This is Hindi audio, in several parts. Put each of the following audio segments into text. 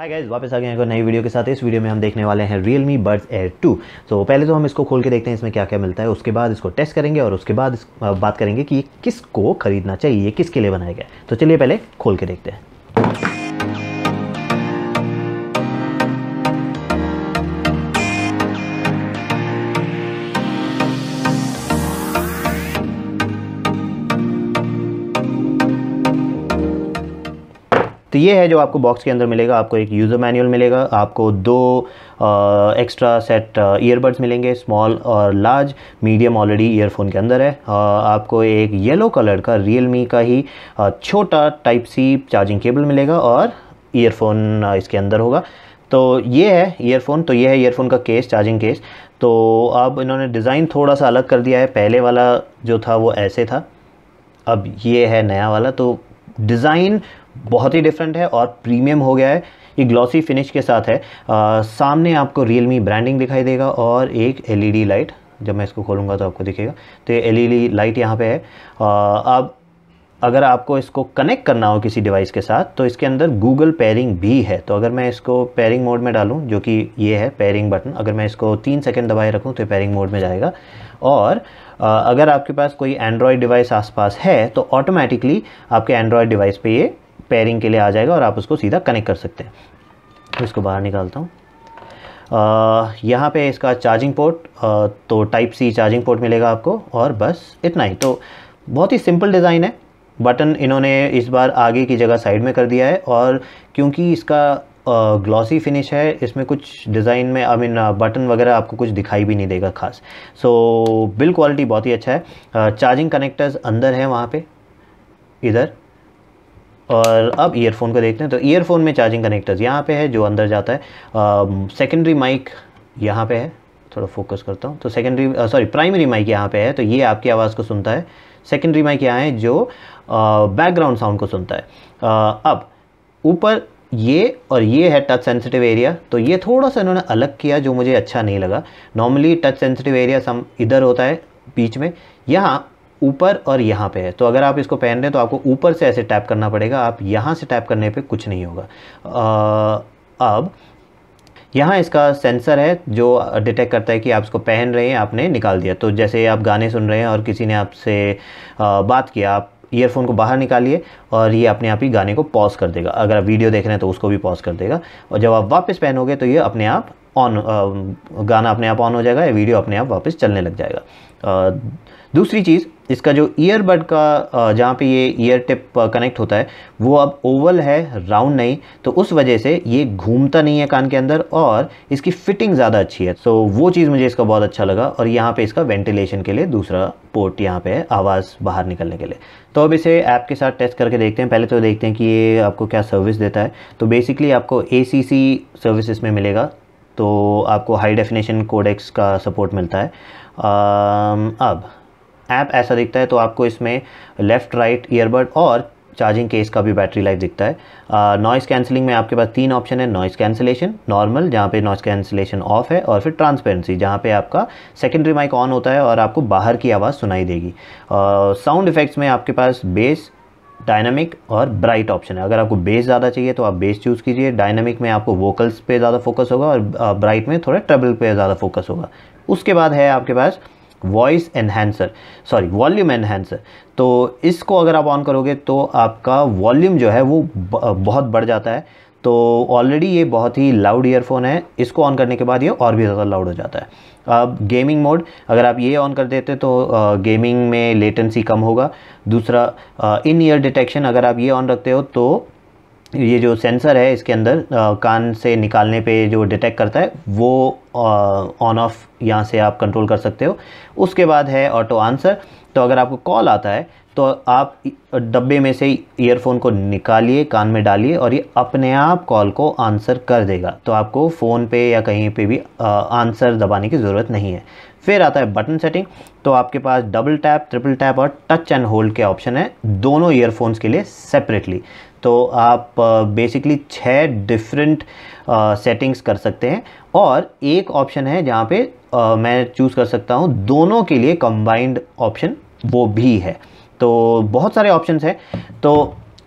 हाय गाइज वापस आ गए एक नई वीडियो के साथ इस वीडियो में हम देखने वाले हैं Realme Buds Air 2 तो so, पहले तो हम इसको खोल के देखते हैं इसमें क्या क्या मिलता है उसके बाद इसको टेस्ट करेंगे और उसके बाद बात करेंगे कि किसको खरीदना चाहिए किसके लिए बनाया गया तो चलिए पहले खोल के देखते हैं ये है जो आपको बॉक्स के अंदर मिलेगा आपको एक यूज़र मैनुअल मिलेगा आपको दो एक्स्ट्रा सेट ईयरबड्स मिलेंगे स्मॉल और लार्ज मीडियम ऑलरेडी ईयरफोन के अंदर है आ, आपको एक येलो कलर का रियल का ही छोटा टाइप सी चार्जिंग केबल मिलेगा और ईयरफोन इसके अंदर होगा तो ये है ईयरफोन तो ये है ईयरफोन का केस चार्जिंग केस तो अब इन्होंने डिज़ाइन थोड़ा सा अलग कर दिया है पहले वाला जो था वो ऐसे था अब ये है नया वाला तो डिज़ाइन बहुत ही डिफरेंट है और प्रीमियम हो गया है ये ग्लॉसी फिनिश के साथ है आ, सामने आपको रियलमी ब्रांडिंग दिखाई देगा और एक एल लाइट जब मैं इसको खोलूँगा तो आपको दिखेगा तो ये एल लाइट यहाँ पे है अब अगर आपको इसको कनेक्ट करना हो किसी डिवाइस के साथ तो इसके अंदर गूगल पेयरिंग भी है तो अगर मैं इसको पेयरिंग मोड में डालूं जो कि ये है पेयरिंग बटन अगर मैं इसको तीन सेकंड दबाए रखूं तो पेयरिंग मोड में जाएगा और अगर आपके पास कोई एंड्रॉयड डिवाइस आसपास है तो ऑटोमेटिकली आपके एंड्रॉयड डिवाइस पर ये पेयरिंग के लिए आ जाएगा और आप उसको सीधा कनेक्ट कर सकते हैं तो इसको बाहर निकालता हूँ यहाँ पे इसका चार्जिंग पोर्ट आ, तो टाइप सी चार्जिंग पोर्ट मिलेगा आपको और बस इतना ही तो बहुत ही सिंपल डिज़ाइन है बटन इन्होंने इस बार आगे की जगह साइड में कर दिया है और क्योंकि इसका ग्लॉसी फिनिश है इसमें कुछ डिज़ाइन में आई मीन बटन वगैरह आपको कुछ दिखाई भी नहीं देगा खास सो बिल क्वालिटी बहुत ही अच्छा है चार्जिंग कनेक्टर्स अंदर है वहाँ पे इधर और अब ईयरफोन को देखते हैं तो ईयरफोन में चार्जिंग कनेक्टर्स यहाँ पे है जो अंदर जाता है सेकेंडरी माइक यहाँ पे है थोड़ा फोकस करता हूँ तो सेकेंडरी सॉरी प्राइमरी माइक यहाँ पे है तो ये आपकी आवाज़ को सुनता है सेकेंडरी माइक यहाँ है जो बैकग्राउंड साउंड को सुनता है uh, अब ऊपर ये और ये है टच सेंसिटिव एरिया तो ये थोड़ा सा इन्होंने अलग किया जो मुझे अच्छा नहीं लगा normally touch sensitive area some इधर होता है बीच में यहाँ ऊपर और यहाँ पे है तो अगर आप इसको पहन रहे हैं तो आपको ऊपर से ऐसे टैप करना पड़ेगा आप यहाँ से टैप करने पे कुछ नहीं होगा आ, अब यहाँ इसका सेंसर है जो डिटेक्ट करता है कि आप इसको पहन रहे हैं आपने निकाल दिया तो जैसे आप गाने सुन रहे हैं और किसी ने आपसे बात किया आप ईयरफोन को बाहर निकालिए और ये अपने आप ही गाने को पॉज कर देगा अगर आप वीडियो देख रहे हैं तो उसको भी पॉज कर देगा और जब आप वापस पहनोगे तो ये अपने आप ऑन गाना अपने आप ऑन हो जाएगा या वीडियो अपने आप वापस चलने लग जाएगा आ, दूसरी चीज़ इसका जो ईयरबड का जहाँ पे ये ईयर टिप कनेक्ट होता है वो अब ओवल है राउंड नहीं तो उस वजह से ये घूमता नहीं है कान के अंदर और इसकी फिटिंग ज़्यादा अच्छी है सो वो चीज़ मुझे इसका बहुत अच्छा लगा और यहाँ पे इसका वेंटिलेशन के लिए दूसरा पोर्ट यहाँ पे है आवाज़ बाहर निकलने के लिए तो अब इसे ऐप के साथ टेस्ट करके देखते हैं पहले तो देखते हैं कि ये आपको क्या सर्विस देता है तो बेसिकली आपको ए सर्विस इसमें मिलेगा तो आपको हाई डेफिनेशन कोडेक्स का सपोर्ट मिलता है अब ऐप ऐसा दिखता है तो आपको इसमें लेफ़्ट राइट ईयरबड और चार्जिंग केस का भी बैटरी लाइफ दिखता है uh, कैंसिलिंग में आपके पास तीन ऑप्शन है नॉइज़ कैंसिलेशन नॉर्मल जहाँ पे नॉइस कैंसिलेशन ऑफ है और फिर ट्रांसपेरेंसी जहाँ पे आपका सेकेंडरी माइक ऑन होता है और आपको बाहर की आवाज़ सुनाई देगी साउंड uh, इफेक्ट्स में आपके पास बेस डायनामिक और ब्राइट ऑप्शन है अगर आपको बेस ज़्यादा चाहिए तो आप बेस चूज़ कीजिए डायनामिक में आपको वोकल्स पे ज़्यादा फोकस होगा और ब्राइट में थोड़ा ट्रबल पे ज़्यादा फोकस होगा उसके बाद है आपके पास voice enhancer sorry volume enhancer तो इसको अगर आप ऑन करोगे तो आपका वॉल्यूम जो है वो बहुत बढ़ जाता है तो ऑलरेडी ये बहुत ही लाउड ईयरफोन है इसको ऑन करने के बाद ये और भी ज़्यादा लाउड हो जाता है अब गेमिंग मोड अगर आप ये ऑन कर देते तो गेमिंग में लेटेंसी कम होगा दूसरा इन ईयर डिटेक्शन अगर आप ये ऑन रखते हो तो ये जो सेंसर है इसके अंदर आ, कान से निकालने पे जो डिटेक्ट करता है वो ऑन ऑफ यहाँ से आप कंट्रोल कर सकते हो उसके बाद है ऑटो आंसर तो अगर आपको कॉल आता है तो आप डब्बे में से ईयरफोन को निकालिए कान में डालिए और ये अपने आप कॉल को आंसर कर देगा तो आपको फ़ोन पे या कहीं पे भी आ, आंसर दबाने की ज़रूरत नहीं है फिर आता है बटन सेटिंग तो आपके पास डबल टैप ट्रिपल टैप और टच एंड होल्ड के ऑप्शन है दोनों ईयरफोन्स के लिए सेपरेटली तो आप बेसिकली छः डिफरेंट सेटिंग्स कर सकते हैं और एक ऑप्शन है जहाँ पे आ, मैं चूज़ कर सकता हूँ दोनों के लिए कंबाइंड ऑप्शन वो भी है तो बहुत सारे ऑप्शंस हैं तो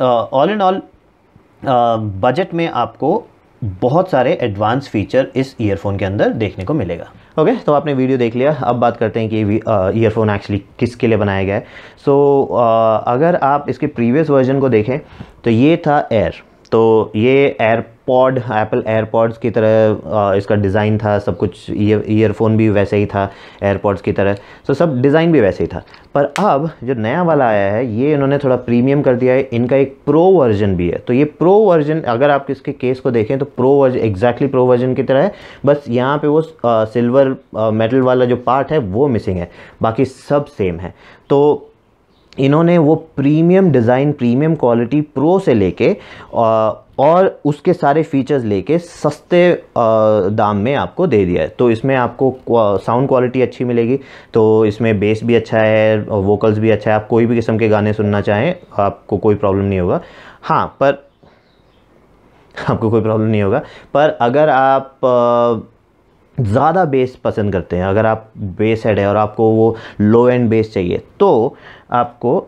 ऑल इन ऑल बजट में आपको बहुत सारे एडवांस फीचर इस ईयरफोन के अंदर देखने को मिलेगा ओके okay, तो आपने वीडियो देख लिया अब बात करते हैं कि ईयरफोन एक्चुअली किसके लिए बनाया गया है सो so, अगर आप इसके प्रीवियस वर्जन को देखें तो ये था एयर तो ये एयरपॉड एप्पल एयरपॉड्स की तरह इसका डिज़ाइन था सब कुछ ईयरफोन भी वैसे ही था एयरपॉड्स की तरह तो सब डिज़ाइन भी वैसे ही था पर अब जो नया वाला आया है ये इन्होंने थोड़ा प्रीमियम कर दिया है इनका एक प्रो वर्जन भी है तो ये प्रो वर्जन अगर आप इसके केस को देखें तो pro version exactly pro version की तरह है बस यहाँ पे वो सिल्वर मेटल वाला जो पार्ट है वो मिसिंग है बाकी सब सेम है तो इन्होंने वो premium design premium quality pro से लेके और उसके सारे फीचर्स लेके सस्ते दाम में आपको दे दिया है तो इसमें आपको साउंड क्वालिटी अच्छी मिलेगी तो इसमें बेस भी अच्छा है वोकल्स भी अच्छा है आप कोई भी किस्म के गाने सुनना चाहें आपको कोई प्रॉब्लम नहीं होगा हाँ पर आपको कोई प्रॉब्लम नहीं होगा पर अगर आप ज़्यादा बेस पसंद करते हैं अगर आप बेस हेड है और आपको वो लो एंड बेस चाहिए तो आपको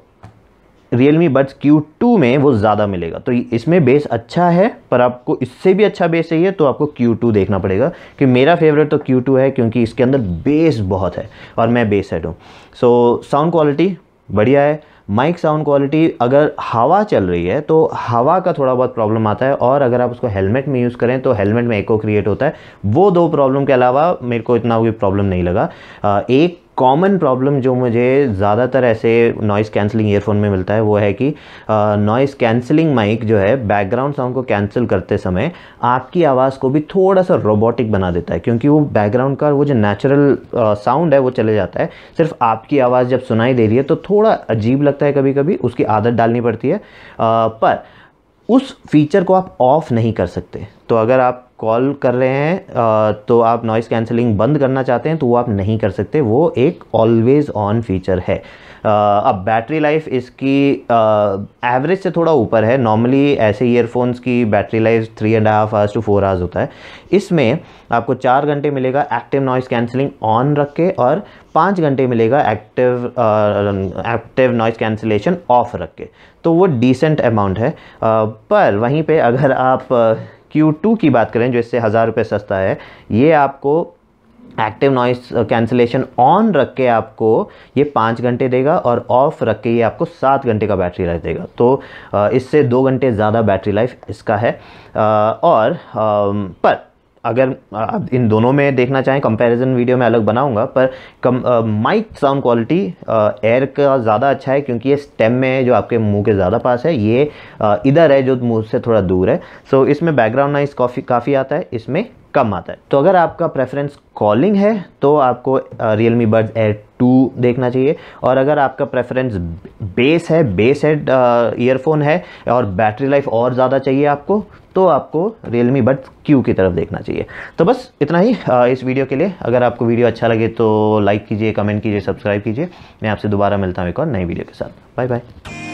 Realme buds Q two में वो ज़्यादा मिलेगा तो इसमें बेस अच्छा है पर आपको इससे भी अच्छा बेस चाहिए तो आपको क्यू टू देखना पड़ेगा कि मेरा फेवरेट तो क्यू टू है क्योंकि इसके अंदर बेस बहुत है और मैं बेस हेड हूँ सो साउंड क्वालिटी बढ़िया है माइक साउंड क्वालिटी अगर हवा चल रही है तो हवा का थोड़ा बहुत प्रॉब्लम आता है और अगर आप उसको हेलमेट में यूज़ करें तो हेलमेट में एको क्रिएट होता है वो दो प्रॉब्लम के अलावा मेरे को इतना कोई प्रॉब्लम नहीं लगा एक कॉमन प्रॉब्लम जो मुझे ज़्यादातर ऐसे नॉइज़ कैंसिलिंग ईयरफोन में मिलता है वो है कि नॉइज़ कैंसिलिंग माइक जो है बैकग्राउंड साउंड को कैंसिल करते समय आपकी आवाज़ को भी थोड़ा सा रोबोटिक बना देता है क्योंकि वो बैकग्राउंड का वो जो नेचुरल साउंड है वो चले जाता है सिर्फ आपकी आवाज़ जब सुनाई दे रही है तो थोड़ा अजीब लगता है कभी कभी उसकी आदत डालनी पड़ती है आ, पर उस फीचर को आप ऑफ़ नहीं कर सकते तो अगर आप कॉल कर रहे हैं तो आप नॉइज़ कैंसिलिंग बंद करना चाहते हैं तो वो आप नहीं कर सकते वो एक ऑलवेज़ ऑन फीचर है अब बैटरी लाइफ इसकी एवरेज से थोड़ा ऊपर है नॉर्मली ऐसे ईयरफोन्स की battery life three and half hours to four hours होता है इसमें आपको चार घंटे मिलेगा एक्टिव नॉइज़ कैंसिलिंग ऑन रख के और पाँच घंटे मिलेगा active active noise cancellation off रख के तो वो डिसेंट अमाउंट है आ, पर वहीं पे अगर आप Q2 की बात करें जो इससे हज़ार रुपये सस्ता है ये आपको एक्टिव नॉइस कैंसिलेशन ऑन रख के आपको ये पाँच घंटे देगा और ऑफ रख के ये आपको सात घंटे का बैटरी लाइफ देगा तो इससे दो घंटे ज़्यादा बैटरी लाइफ इसका है और पर अगर आप इन दोनों में देखना चाहें कंपैरिजन वीडियो में अलग बनाऊंगा पर कम माइक साउंड क्वालिटी एयर का ज़्यादा अच्छा है क्योंकि ये स्टेम में है जो आपके मुंह के ज़्यादा पास है ये इधर है जो मुंह से थोड़ा दूर है सो so, इसमें बैकग्राउंड नॉइस काफ़ी काफ़ी आता है इसमें कम आता है तो अगर आपका प्रेफरेंस कॉलिंग है तो आपको रियल मी बर्ड एयर टू देखना चाहिए और अगर आपका प्रेफरेंस बेस है बेस हेड ईयरफोन है और बैटरी लाइफ और ज़्यादा चाहिए आपको तो आपको रियल मी बट क्यू की तरफ देखना चाहिए तो बस इतना ही इस वीडियो के लिए अगर आपको वीडियो अच्छा लगे तो लाइक कीजिए कमेंट कीजिए सब्सक्राइब कीजिए मैं आपसे दोबारा मिलता हूँ एक और नई वीडियो के साथ बाय बाय